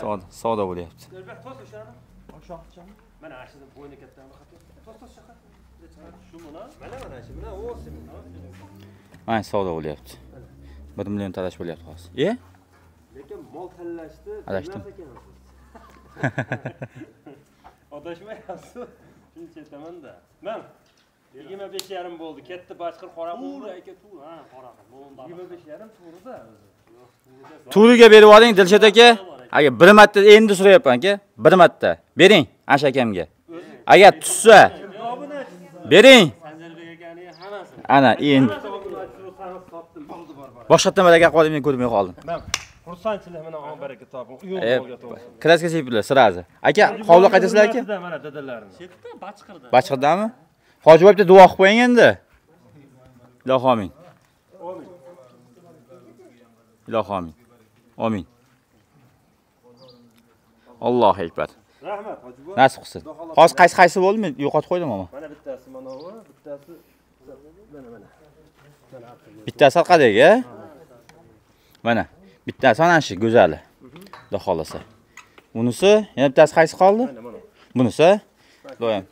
soda soda bo'lyapti mana ashuni bo'yni Shu mana savdo bo'lyapti 1 million talash bo'lyapti hozir e lekin mol tanlashni adashdim adashmayapsiz shuncha aytamanda man yigirma besh yarim bo'ldi Ketdi boshqir qora to'g'ri aka to'g'ri ha qora yigirma besh yarim to'g'rida to'g'riga berib yuboring dilshod aka agar bir marta endi so'rayapman aka bir marta bering ash akamga agar tushsa bering ana endi boshqatdan baraka men ko'rmay qoldim xursandchilik bilan baraka toping uyug' to'g'ri kraska sepinglar сразу aka hovliqqa aytasizlar aka mana dadalarni chetda bachqirda bachqirdami hojiboyevda duo qilib qo'ying endi ilohi omin omin ilohi omin omin Allohu akbar. Rahmat, hoji buva. Nasib qilsin. Hozir qaysi qaysi bo'ldi? Men yo'qotib qo'ydim ammo. Mana bittasi mana bu, bittasi mana mana. Bittasi orqadagi, Mana, bittasi mana shu go'zali. Xudo xolasa. Bunisi, yana bittasi qaysi qoldi? Bunisi. Doim.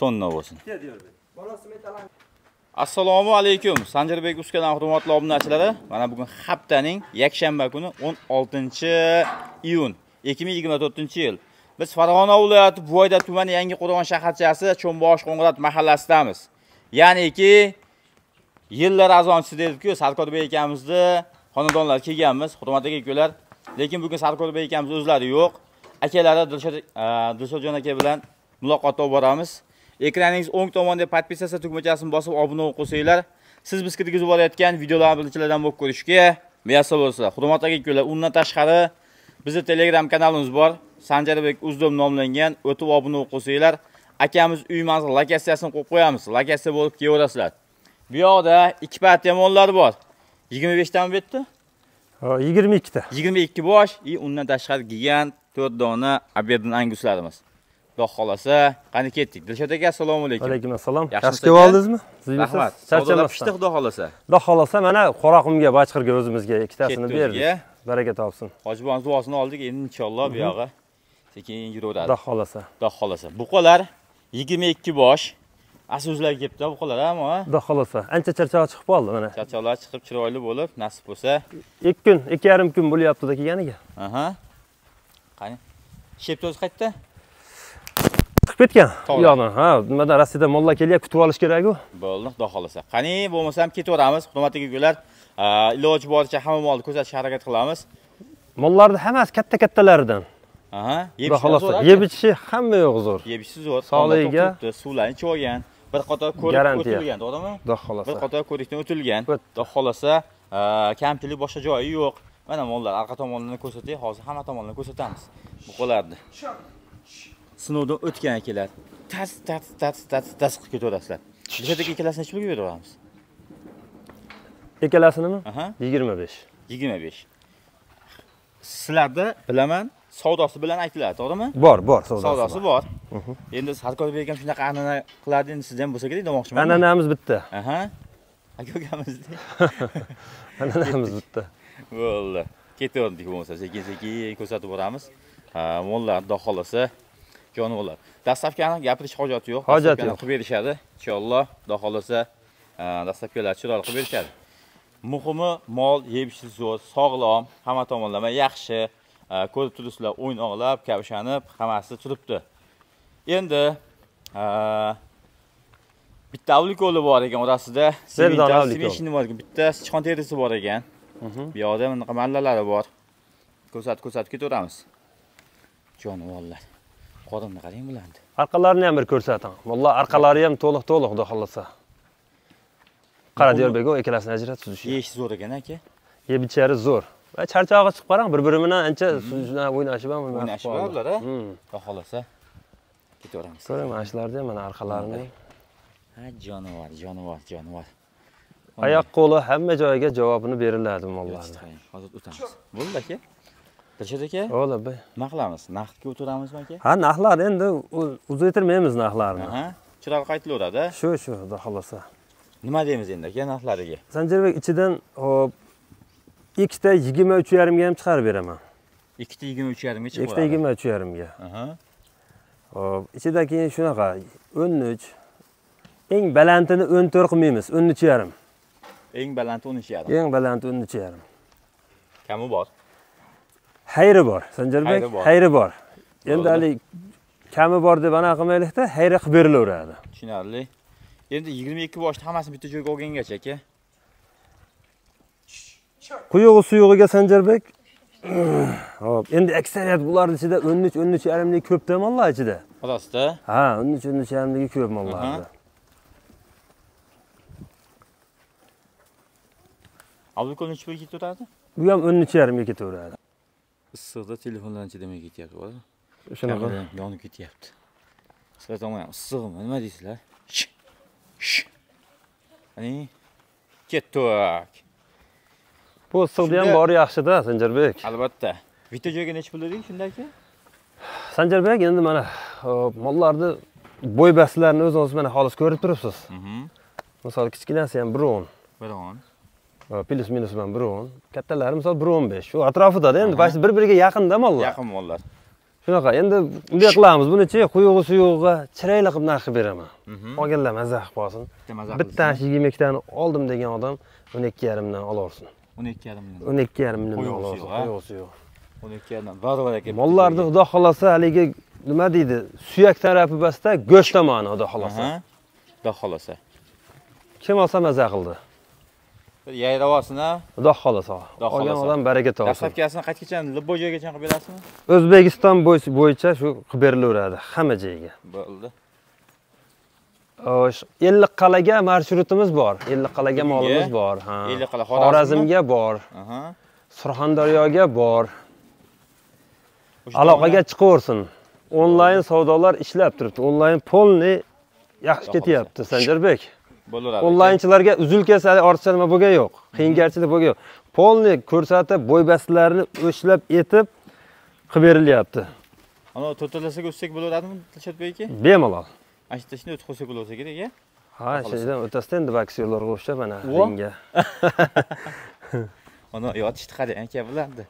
Tonna bo'lsin. Bolasi metalan assalomu alaykum sanjarbek uskadan hurmatli obunachilari mana bugun haftaning yakshanba kuni 16 iyun 2024 yil biz farg'ona viloyati buvoyda tumani yangi qo'rg'on shaharchasi cho'mbosh qo'ng'irot mahallasidamiz ya'niki yillar azonchisi dedikku sarkorbek akamizni xonadonlari kelganmiz hurmatli ukalar lekin bugun sarkorbek akamiz o'zlari yo'q akalari dilshod e, dilshodjon aka bilan muloqotda olib boramiz ekraningiz o'ng tomonda podpisatsiya tugmachasini bosib obuna bo'lib qo'ysanglar siz bizga kirgizib olayotgan videolarni birinchilardan bo'lib ko'rishga muyassar bo'lsa hurmatli aka undan tashqari bizni telegram kanalimiz bor sanjarbek uzdom nomlangan o'tib obuna bo'lib qo'ysanglar akamiz uyimizni lokatsiyasini qo'yib qo'yamiz lokatsiya bo'lib kelaverasizlar bu yoqda ikki partiya mollar bor yigirma beshtami bu yerda yigirma ikkita yigirma ikki bosh и undan tashqari gigant to'rt dona aberdin anguslarimiz xudo xohlasa qani ketdik dilshod aka assalomu alaykum alaykum assalom yaxshi kelib oldingizmi rahmat charchamasdan pishdi xudo xohlasa xudo xohlasa mana qoraqumga bachqirga o'zimizga ikkitasini berdik baraka topsin hojibon duosini oldik endi inshaalloh bu mhmm. yog'i sekin yuraveradi xudo xohlasa xudo xohlasa buqalar yigirma ikki bosh asl o'zlari kelibdi buqalar ammo xudo xohlasa ancha charchoq chiqib qoldi mana charchoqlar chiqib chiroyli bo'lib nasib bo'lsa ikki kun ikki yarim kun bo'lyaptida kelganiga aha qani sheptoz qayerda chiqib ketgan u yoqdan ha nimadan rossiyadan mollar kelyapti kutib olish kerak-ku. bo'ldi xudo xohlasa qani bo'lmasa ham ketaveramiz hurmatli ukalar iloji boricha hamma molni kuzatishga harakat qilamiz mollarni hammasi katta kattalaridan aha xudo xohlasa yeb ichishi hamma yo'q zo'r yeb ichishi zo'r sog'ligiga suvlarni ichib olgan bir qator ko'rik o'tilgan to'g'rimi xudo xohlasa bir qator ko'rikdan o'tilgan xudo xohlasa kamchilik boshqa joyi yo'q mana mollar orqa tomonini ko'rsatay hozir hamma tomonini ko'rsatamiz buqalarni sinovdan o'tgan akalar tas tas tas tas tas qilib ketaverasizlar bittadagi ikkalasini nechi pulga beramiz ikkalasinimi aha yigirma besh yigirma besh sizlarda bilaman savdosi bilan aytiladi to'g'rimi bor bor savdosi bor endi sarkorbek akam shunaqa an'ana qiladi endi sizda ham bo'lsa kerak demoqchiman an'anamiz bitta aha aka ukamizda an'anamiz bitta bo'ldi ketaverdik bo'lmasa sekin sekin ko'rsatib boramiz mo'llar xudo xohlasa jonivorlar dastlabki aniq gapirish hojati yo'q hojati yo'q qilib berishadi inshaalloh xudo xohlasa e, dastlabkilar chiroyli qilib berishadi muhimi mol yebishi zo'r sog'lom hamma tomonlama yaxshi e, ko'rib turibsizlar o'ynoqlab kavshanib hammasi turibdi endi e, bitta avliko'li bor ekan orasida semechini bor ekan bitta sichqon terisi bor ekan mhm. bu yoqda bunaqa mallalari bor ko'rsatib ko'rsatib ketaveramiz jonivorlar qodimni qarang bularni orqalarini ham bir ko'rsating valloh orqalari ham to'liq to'liq xudo xohlasa qara diyorbek ikkalasini ajratib tuzish yeyish zo'r ekan aka yebichari ichari zo'r charchog'i chiqib qarang bir biri bilan ancha mm-hmm. o'ynashib ham o'ynashib ular a xudo xohlasa ketaveramiz ko'ring mana shularni ham mana orqalarini ha jonivor jonivor jonivor oyoq qo'li hamma joyiga javobini beriladi mullalarni hozir o'tamiz bo'ldi aka dilshod aka o'la bi nima qilamiz naqdga o'tiramizmi aka ha narxlarni endi uzaytirmaymiz narxlarni chiroyli qaytilaveradi shu shu xudo xohlasa nima deymiz endi aka narxlariga sanjarbek ichidan hop 2 ta 23.5 ga ham chiqarib beraman ta 23.5 ga yarimga 2 ta 23.5 ga. Aha. hop ichidan keyin shunaqa 13 eng balantini 14 qilmaymiz 13.5. eng baland 13.5. eng baland 13.5. kami bor hayri bor sanjarbek hayri bor endi haligi kami bor deb anaqa qilmaylikda hayri qilib berilaveradi tushunarli endi yigirma ikki boshni hammasini bitta joyga olgangach aka quyug'i suyug'iga sanjarbek hop endi aksariyat bularni ichida o'n uch o'n uch yarimlik ko'pda mollar ichida rostda ha o'n uch o'n uch yarimligi ko'p mollarni abdukom nechi pulga ketaveradi bu ham o'n uch yarimga ketaveradi issiqda telefonlarni chidamay ketyapti bola shunaqa yonib ketyapti sizlar tomon ham issig'imi nima deysizlar ani ketdik bu issiqni ham bori yaxshida sanjarbek albatta bitta joyga necha pul deding shunda aka sanjarbek endi mana mollarni bo'y baslarini o'zingiz mana xolis ko'rib turibsiz mhm. misol kichkinasi ham bir o'n bir o'n plyus minus bilan bir o'n kattalari misol bir o'n besh shu atrofidada endi почти bir biriga yaqinda mollar yaqin mollar shunaqa endi bunday qilamiz bunichi quyug'i suyug'i chiroyli qilib narx qilib beraman mhm. olganlar maza qilib qolsin bitta yigirma ikkitani oldim degan odam o'n ikki yarimdan olaversin o'n ikki yarimdan o'n ikki yarimdan olaversin quyug'i suyug'i o'n ikki yarimdan barobar ekan mollarni xudo xohlasa haligi nima deydi suyak tarafi tarafibasida go'sht tomoni xudo xohlasa xudo xohlasa kim olsa maza qildi yayrab Xudo xolasa. Olgan odam baraka topsin. Dastlabkasini qaytgacha Libbo joygacha qilib berasizmi? O'zbekiston bo'yicha shu qilib berilaveradi hamma joyga. Bo'ldi. ellik qalaga marshrutimiz bor ellik qalaga molimiz bor ha ellik qala xorazmga bor surxondaryoga bor aloqaga chiqaversin onlayn savdolar ishlab turibdi onlayn полный yaxshi ketyapti sanjarbek bo'laveradi onlaynchilarga uzil kesal ortiqcha nima bo'lgani yo'q qiyingarchilik bo'lgani yo'q polni ko'rsatib bastlarni o'shlab etib qilib berilyapti ana to'rtalasaga o'tsak bo'laveradimi dilshodbek aka bemalol mana shu yerda shunday o'tib qo'ysak bo'laversa kerak a ha shundan o'tasida endi bakis o'xshab mana ringga ana yotishdi qarang aka bularni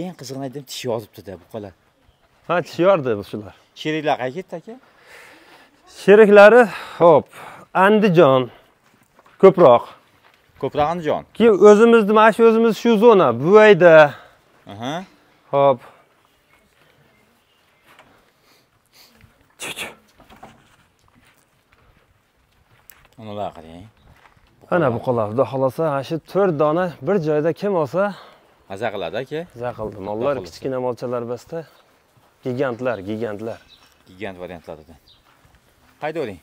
eng qizig'ini aytdim tish yozibdida qolar ha tish yordi shular sheriklari qayerga ketdi aka sheriklari ho'p andijon ko'proq ko'proq andijon keyin o'zimizni mana shu o'zimiz shu zona buvayda ho'p unalar qarang ana bu xudo xohlasa mana shu to'rt dona bir joyda kim olsa maza qiladi aka maza qildi mollar kichkina molchalar basda gigantlar gigantlar gigant variantlarida haydavering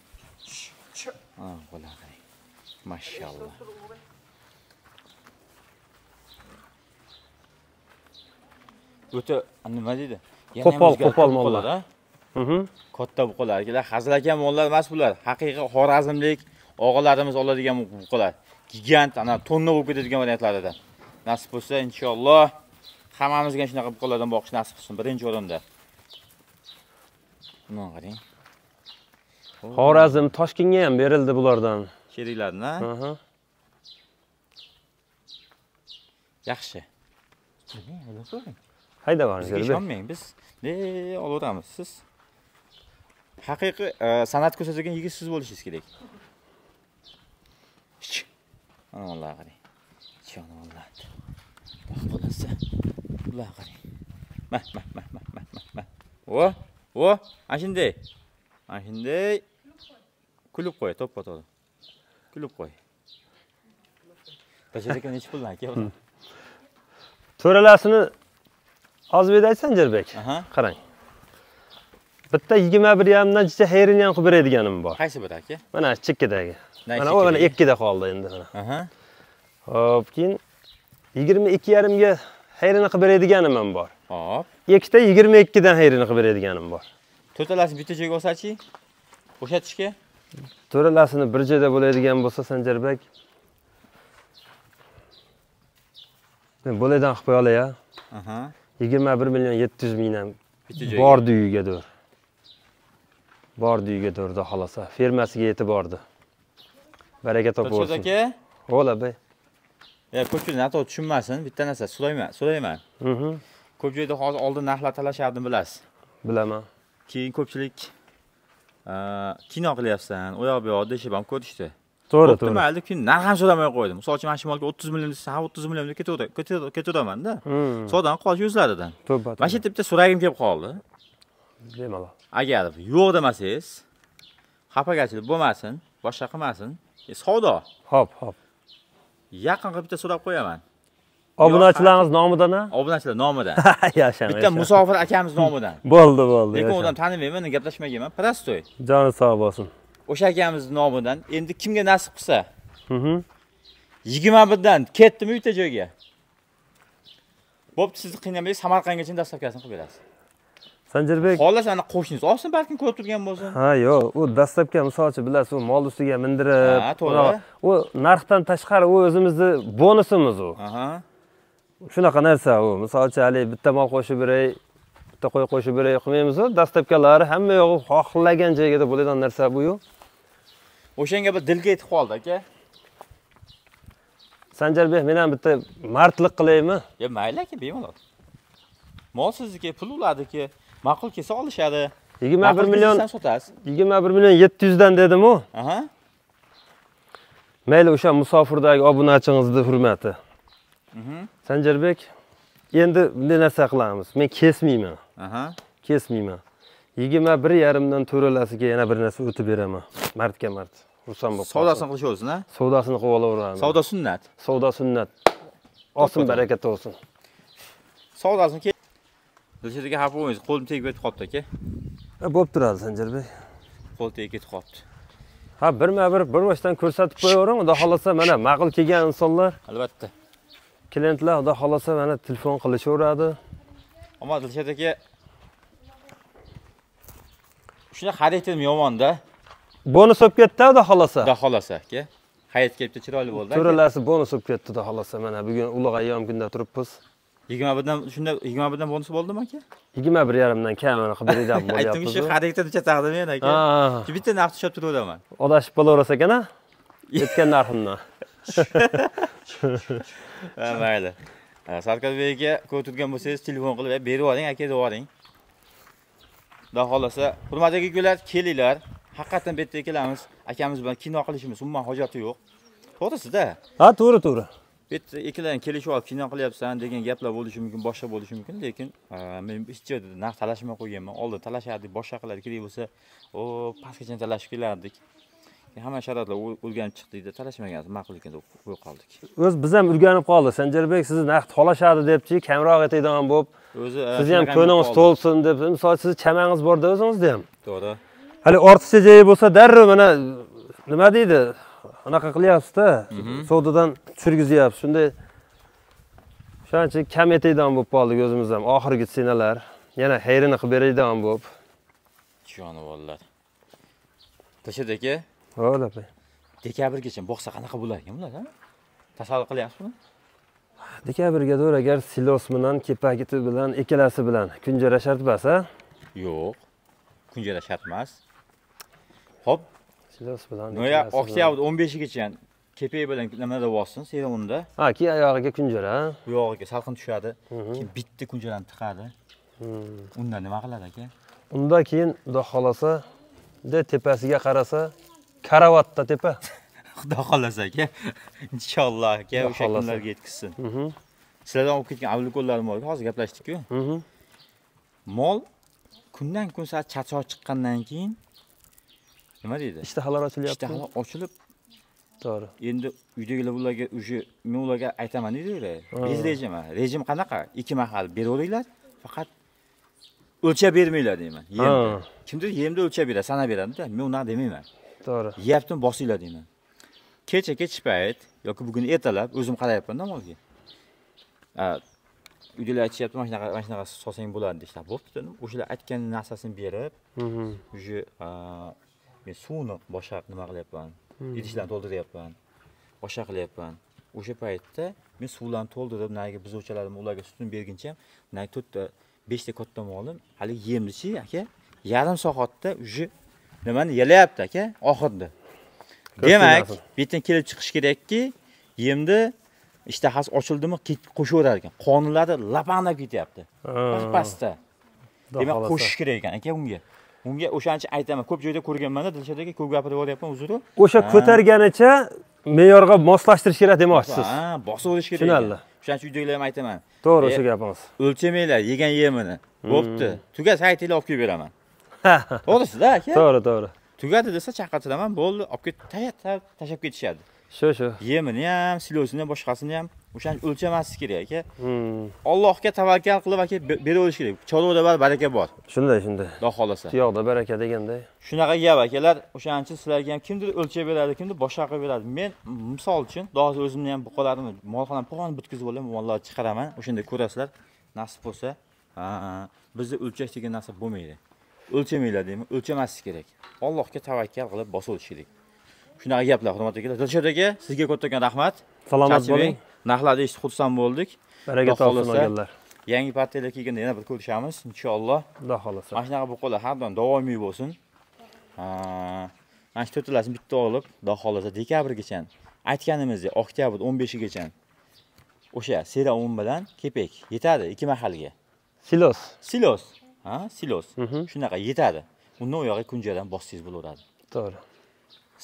mana qo'llar qarang mashalloh nima deydi qo'pol qo'pol mollar katta buqalar hazilaka mollar emas bular haqiqiy xorazmlik og'alarimiz oladigan buqalar gigant ana tonna bo'lib ketadigan variantlarida nasib bo'lsa inshaalloh hammamizga shunaqa buqalardan boqish nasib qilsin birinchi o'rinda buni qarang xorazm toshkentga ham berildi bulardan sheriklardan a yaxshi haydab yuboringlar bizga ishonmang biz olaveramiz siz haqiqiy e, san'at ko'rsatgan yigit siz bo'lishingiz kerak anavallarga qarang chonavallarni xudo xohlasa Ular qarang mah mah mah mah mah mah o o ana shunday ana shunday kulib qo'y to'p otadi kulib qo'y bajir aka nechi puldan aka to'ralasini ozbekda aytsan jirbek qarang bitta yigirma bir yarimdan jicha hayrini ham qilib beradiganim bor qaysi biri aka mana chekkadagi mana u mana ikkida qoldi endi mana hop keyin yigirma ikki yarimga hayrini qilib beradiganim ham bor hop ikkita yigirma ikkidan hayrini qilib beradiganim bor to'rtalasini bitta joyga olsachi o'xshatishga to'ralasini bir joyda bo'ladigan bo'lsa sanjarbek bo'ladigan qilib qo'yolay a yigirma bir million yetti yuz mingdan bordi uyiga do'r bordi uyiga do'rda xolosa fermasiga yetib bordi baraka topaversin aka o'la bay ko'pchilik nato tushunmasin bitta narsa sulayman sulayman mhm. ko'p joyda hozir oldin narxlar talashardim bilasiz bilaman keyin ko'pchilik kino qilyapsan u yoq bu yoq deyishib ham ko'rishdi to'g'ri to'g'ri mayli kino narx ham so'ramay qo'ydim misol uchun mana shimolga o'ttiz million desa ha o'ttiz million deb ketaveramanda hmm. sodan qolish o'zlaridan to'ppa mana shu yerda so'ragim kelib qoldi bemalol agar yo'q demasangiz xafagarchilik bo'lmasin boshqa qilmasin e, savdo ho'p ho'p yaqin qilib bitta so'rab qo'yaman obunachilarimiz nomidan obunachilar nomidan yashan bitta musofir akamiz nomidan bo'ldi bo'ldi lekin undan odam tanimayman gaplashmaganman prostoy joni sog' bo'lsin o'sha akamizni nomidan endi kimga nasib qilsa yigirma birdan ketdimi bitta joyga bo'pti sizni qiynamaylik samarqandgacha dastavkasini qilib berasiz sanjarbek xohlasa ana qo'shningiz olsin balkim ko'rib turgan bo'lsin ha yo'q u dastlabki misol uchun bilasiz u mol ustiga mindirib ha to'g'ri u narxdan tashqari u o'zimizni bonusimiz u shunaqa narsa u misol uchun haligi bitta mol qo'shib beray bitta qo'y qo'shib beray qilmaymizu dastlabkilari hamma yog'i xohlagan joyida bo'ladigan narsa buyu o'shanga bir dilga yetib qoldi aka sanjarbek men ham bitta mardlik qilaymi yo mayli aka bemalol mol sizniki pul ularniki ma'qul kelsa olishadi yigirma bir million sotasiz yigirma bir million yetti yuzdan dedimu mayli o'sha musofirdagi obunachingizni hurmati sanjarbek endi bunday narsa qilamiz men kesmayman kesmayman yigirma bir yarimdan to'ralasiga yana bir narsa o'tib beraman martga mart xursand bo'lib savdosini qilishaversin savdosini qilib olaveramiz savdo sunnat savdo sunnat olsin baraka bo'lsin savdosini dilshod aka xafa bo'lmang qo'lim tegib ketib qolibdi aka e, bo'lib turadi sanjarbek qo'l tegib ketib qolibdi ha birma bir bir boshdan ko'rsatib qo'yavering xudo xohlasa mana ma'qul kelgan insonlar albatta klientlar xudo xohlasa mana telefon qilishaveradi omad dilshod aka shunaqa xarid etim yomonda bonus olib ketdi xudo xohlasa xudo xohlasa aka hayit kelibdi chiroyli bo'ldi to'ralasi bonus olib ketdi xudo xohlasa mana bugun ulug' ayyom kunida turibmiz yigirma birdan shunda yigirma birdan bonus bo'ldimi aka yigirma bir yarimdan kam mana qilib redam bo'lyapti aytdim shu xaridda ducha taqdim aka bitta narxda ushlab turaveraman odashib qolaverasiz ekana aytgan narximdan mayli sarkarbek aka ko'rib bo'lsangiz telefon qilib berib yuboring aka deb yuboring xudo xohlasa hurmatli akakular kelinglar haqiqatdan bu yerda kelamiz akamiz bilan kino qilishimiz umuman hojati yo'q to'g'risida ha to'g'ri to'g'ri bu yerda ikkilaring kelishib olib kino qilyapsan degan gaplar bo'lishi mumkin boshqa bo'lishi mumkin lekin men hech joyda narx talashmay qo'yganman oldin talashardik boshqa qilardik kerak bo'lsa o pastgacha talashib kelardik hamma sharoitlar o'rganib chiqdikda talashmagansiz ma'qul deb qo'yib qoldik o'zi biz ham o'rganib qoldik sanjarbek sizni naqd xolashadi debchi kamroq aytadigan bo'lib o'zi sizni e, ham ko'nglingiz to'lsin deb misol sizni chamangiz borda o'zingizni ham to'g'ri hali ortiqcha joyi bo'lsa darrov mana nima deydi anaqa qilyapsizda mhm. savdodan tushirgizyapsiz shunday o'shaning uchun kam etadigan bo'lib qoldik o'zimiz ham oxirgi senalar yana hayrini qilib beradigan bo'lib jonivorlar dilshod aka ho'p opa dekabrgacha boqsa qanaqa bo'lar ekan bular tasavvur qilyapsizmi dekabrga do'r agar silos bilan kepagiti bilan ikkalasi bilan kunjara shart emas a yo'q kunjara shart emas ho'p silos bilan oktyabr o'n beshigacha kepak bilan nimada sen serumda ha keyin oyog'iga kunjara oyog'iga salqin tushadi mhm. keyin bitta kunjarani tiqadi hmm. unda nima qiladi aka unda keyin xudo xohlasa tepasiga qarasa karavatda tepa xudo xohlasa aka inshaalloh aka o'sha kunlarga yetkazsin mhm. sizlardan olib ketgan avlikonlarim bor hozir gaplashdik-ku. Mhm. mol kundan kun sal chachoq chiqqandan keyin nima deydi ishtahalar ochilyapti ishtahalar ochilib to'g'ri endi uydagilar ularga уже men ularga aytaman deydilar bez rejimi rejim qanaqa ikki mahal beraveringlar faqat o'lchab bermanglar deyman yemni kimdir yemni o'lchab beradi sanab beradida men unaqa demayman to'g'ri yeyaptimi bosinglar deyman kecha kechki payt yoki bugun ertalab o'zim qarayapman namozga uydagilar aytishyapti mana shunaqa mana shunaqa solsang bo'ladi deyishlar bo'pti o'shalar aytgan narsasini berib mhm. уже men suvni boshqa nima qilyapman mhm. idishlarni to'ldiryapman boshqa qilyapman o'sha paytda men suvlarni to'ldirib narigi buzuvchilarimni ularga sutini berguncha ham narigi to'rtta beshta katta molim haligi yemdichi aka yarim soatda уже nimani yalayapti aka Oxirda. demak bu yerdan kelib chiqish kerakki yemni ishtahasi ochildimi qo'shaverar ekan qonunlari lapana ketyapti pastda demak qo'shish kerak ekan aka unga unga o'shaning uchun aytaman ko'p joyda ko'rganmanda dilshod aka ko'p gapirib yuboryapman uzr o'sha ko'targanicha me'yorga moslashtirish kerak demoqchisiz ha bosib olish kerak tushunarli o'shaning uchun uydagilar ham aytaman to'g'ri o'sha e, gapingiz o'lchaymanglar yegan yemini bo'pti hmm. tugasa aytinglar olib kelib beraman to'g'risida aka to'g'ri to'g'ri tugadi desa chaqirtilaman bo'ldi olib ketib tashlab ketishadi shu shu yemini ham silyosini ham boshqasini ham o'shani o'lchamaslik kerak aka hmm. allohga tavakkal qilib aka beraverish kerak chorvada baribir baraka bor shunday shunday xudo xohlasa tuyoqda baraka deganday shunaqa gap akalar o'shaning uchun sizlarga ham kimdir o'lchab beradi kimdir boshqa qilib beradi men misol uchun hozir o'zimni ham buqalarimni molxonam pog'on bitkazib olaman mollarni chiqaraman o'shanda ko'rasizlar nasib bo'lsa bizni o'lchash degan narsa bo'lmaydi o'lchamanglar deyman o'lchamaslik kerak allohga tavakkal qilib bosaverish kerak shunaqa gaplar hurmatli akalar dilshod aka sizga kattakon rahmat salomat bo'ling narxlarni eshitib xursand bo'ldik baraka topsin olganlar yangi partiyalar kelganda yana bir ko'rishamiz inshaalloh xudo xohlasa mana shunaqa buqalar har doim davomiy bo'lsin mana shu to'rttalasini bitta olib xudo xohlasa dekabrgacha aytganimizdek oktyabr o'n beshigacha o'sha sera un bilan kepek yetadi ikki mahalga silos silos ha silos mhm. shunaqa yetadi undan u yog'iga kunjadan bossangiz bo'laveradi to'g'ri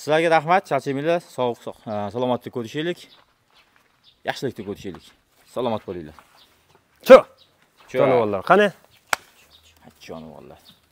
sizlarga rahmat charchamanglar sog' salomatlik ko'rishaylik yaxshilikda ko'rishaylik salomat bo'linglar cho jonivorlar qani jonivorlar